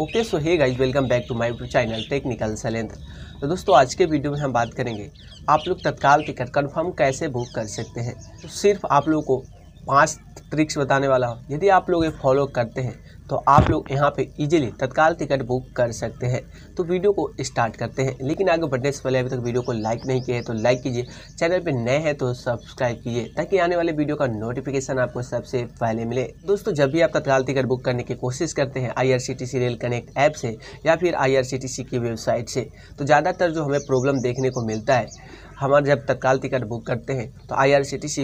okay so hey guys welcome back to my YouTube channel technical Salendra तो दोस्तों आज के वीडियो में हम बात करेंगे आप लोग तत्काल टिकट कन्फर्म कैसे बुक कर सकते हैं तो सिर्फ आप लोगों को पांच ट्रिक्स बताने वाला हूँ यदि आप लोग ये फॉलो करते हैं तो आप लोग यहाँ पे इजीली तत्काल टिकट बुक कर सकते हैं तो वीडियो को स्टार्ट करते हैं लेकिन आगे बढ़ने से पहले अभी तक वीडियो को लाइक नहीं किया है तो लाइक कीजिए चैनल पे नए हैं तो सब्सक्राइब कीजिए ताकि आने वाले वीडियो का नोटिफिकेशन आपको सबसे पहले मिले दोस्तों जब भी आप तत्काल टिकट बुक करने की कोशिश करते हैं आई रेल कनेक्ट ऐप से या फिर आई की वेबसाइट से तो ज़्यादातर जो हमें प्रॉब्लम देखने को मिलता है हमारे जब तत्काल टिकट बुक करते हैं तो आई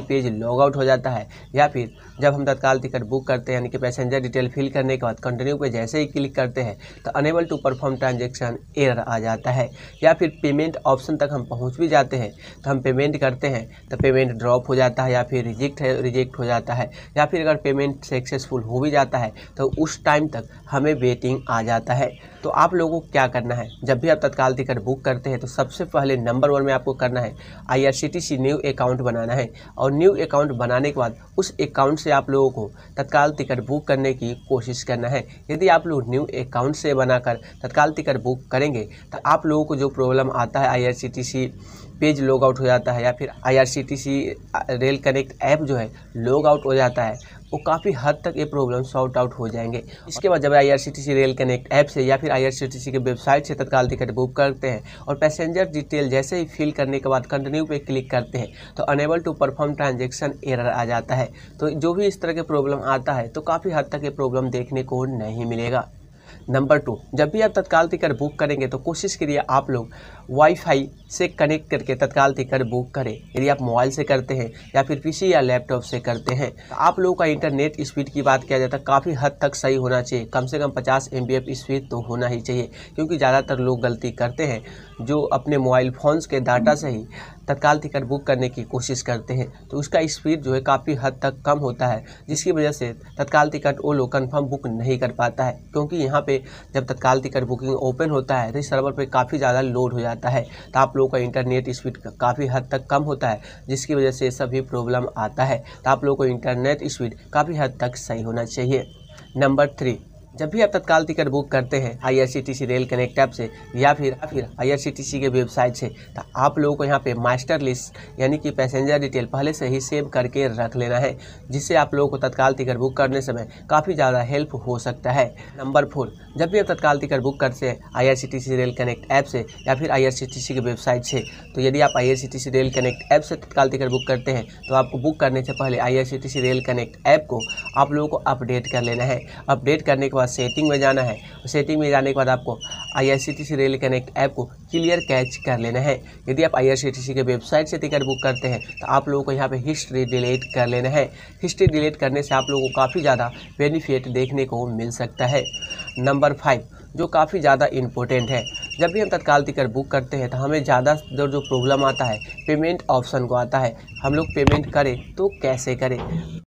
पेज लॉग आउट हो जाता है या फिर जब हम तत्काल टिकट बुक करते हैं यानी कि पैसेंजर डिटेल फिल करने करने के बाद कंटिन्यू पे जैसे ही क्लिक करते हैं तो unable to perform transaction error आ जाता है या फिर पेमेंट ऑप्शन तक हम पहुँच भी जाते हैं तो हम पेमेंट करते हैं तो पेमेंट ड्रॉप हो जाता है या फिर रिजेक्ट रिजेक्ट हो जाता है या फिर अगर पेमेंट सक्सेसफुल हो भी जाता है तो उस टाइम तक हमें वेटिंग आ जाता है तो आप लोगों को क्या करना है जब भी आप तत्काल टिकट बुक करते हैं तो सबसे पहले नंबर वन में आपको करना है आईआरसीटीसी न्यू अकाउंट बनाना है और न्यू अकाउंट बनाने के बाद उस अकाउंट से आप लोगों को तत्काल टिकट बुक करने की कोशिश करना है यदि आप लोग न्यू अकाउंट से बनाकर तत्काल टिकट बुक करेंगे तो आप लोगों को जो प्रॉब्लम आता है आई पेज लॉग आउट हो जाता है या फिर आईआरसीटीसी रेल कनेक्ट ऐप जो है लॉग आउट हो जाता है वो काफ़ी हद तक ये प्रॉब्लम सॉर्ट आउट हो जाएंगे इसके बाद जब सी रेल कनेक्ट ऐप से या फिर सी के वेबसाइट से तत्काल टिकट बुक करते हैं और पैसेंजर डिटेल जैसे ही फिल करने के बाद कंटिन्यू पे क्लिक करते हैं तो unable to perform transaction error आ जाता है तो जो भी इस तरह के प्रॉब्लम आता है तो काफ़ी हद तक ये प्रॉब्लम देखने को नहीं मिलेगा नंबर टू जब भी आप तत्काल टिकट बुक करेंगे तो कोशिश करिए आप लोग वाईफाई से कनेक्ट करके तत्काल टिकट बुक करें यदि आप मोबाइल से करते हैं या फिर पीसी या लैपटॉप से करते हैं तो आप लोगों का इंटरनेट स्पीड की बात किया जाता तो है काफ़ी हद तक सही होना चाहिए कम से कम पचास एम स्पीड तो होना ही चाहिए क्योंकि ज़्यादातर लोग गलती करते हैं जो अपने मोबाइल फ़ोन्स के डाटा से ही तत्काल टिकट बुक करने की कोशिश करते हैं तो उसका स्पीड जो है काफ़ी हद तक कम होता है जिसकी वजह से तत्काल टिकट वो लोग कन्फर्म बुक नहीं कर पाता है क्योंकि यहाँ पे जब तत्काल टिकट बुकिंग ओपन होता है तो इस सर्वर पे काफ़ी ज़्यादा लोड हो जाता है तो आप लोगों का इंटरनेट स्पीड काफ़ी हद तक कम होता है जिसकी वजह से सभी प्रॉब्लम आता है तो आप लोगों को इंटरनेट स्पीड काफ़ी हद तक सही होना चाहिए नंबर थ्री जब भी आप तत्काल टिकट बुक करते हैं आईआरसीटीसी रेल कनेक्ट ऐप से या फिर या फिर आईआरसीटीसी के वेबसाइट से तो आप लोगों को यहाँ पे मास्टर लिस्ट यानी कि पैसेंजर डिटेल पहले से ही सेव करके रख लेना है जिससे आप लोगों को तत्काल टिकट बुक करने समय काफ़ी ज़्यादा हेल्प हो सकता है नंबर फोर जब भी आप तत्काल टिकट बुक करते हैं सी रेल कनेक्ट ऐप से या फिर सी की वेबसाइट से तो यदि आप सी रेल कनेक्ट ऐप से तत्काल टिकट बुक करते हैं तो आपको बुक करने से पहले सी रेल कनेक्ट ऐप को आप लोगों को अपडेट कर लेना है अपडेट करने के बाद बाद सेटिंग में जाना है सेटिंग तो में जाने के बाद आपको आई रेल कनेक्ट ऐप को क्लियर कैच कर लेना है यदि आप आई के वेबसाइट से टिकट बुक करते हैं तो आप लोगों को यहाँ पर हिस्ट्री डिलीट कर लेना है हिस्ट्री डिलीट करने से आप लोगों को काफ़ी ज़्यादा बेनिफिट देखने को मिल सकता है नंबर फाइव जो काफ़ी ज़्यादा इम्पोर्टेंट है जब भी हम तत्काल टिकट बुक करते हैं तो हमें ज़्यादा जो जो प्रॉब्लम आता है पेमेंट ऑप्शन को आता है हम लोग पेमेंट करें तो कैसे करें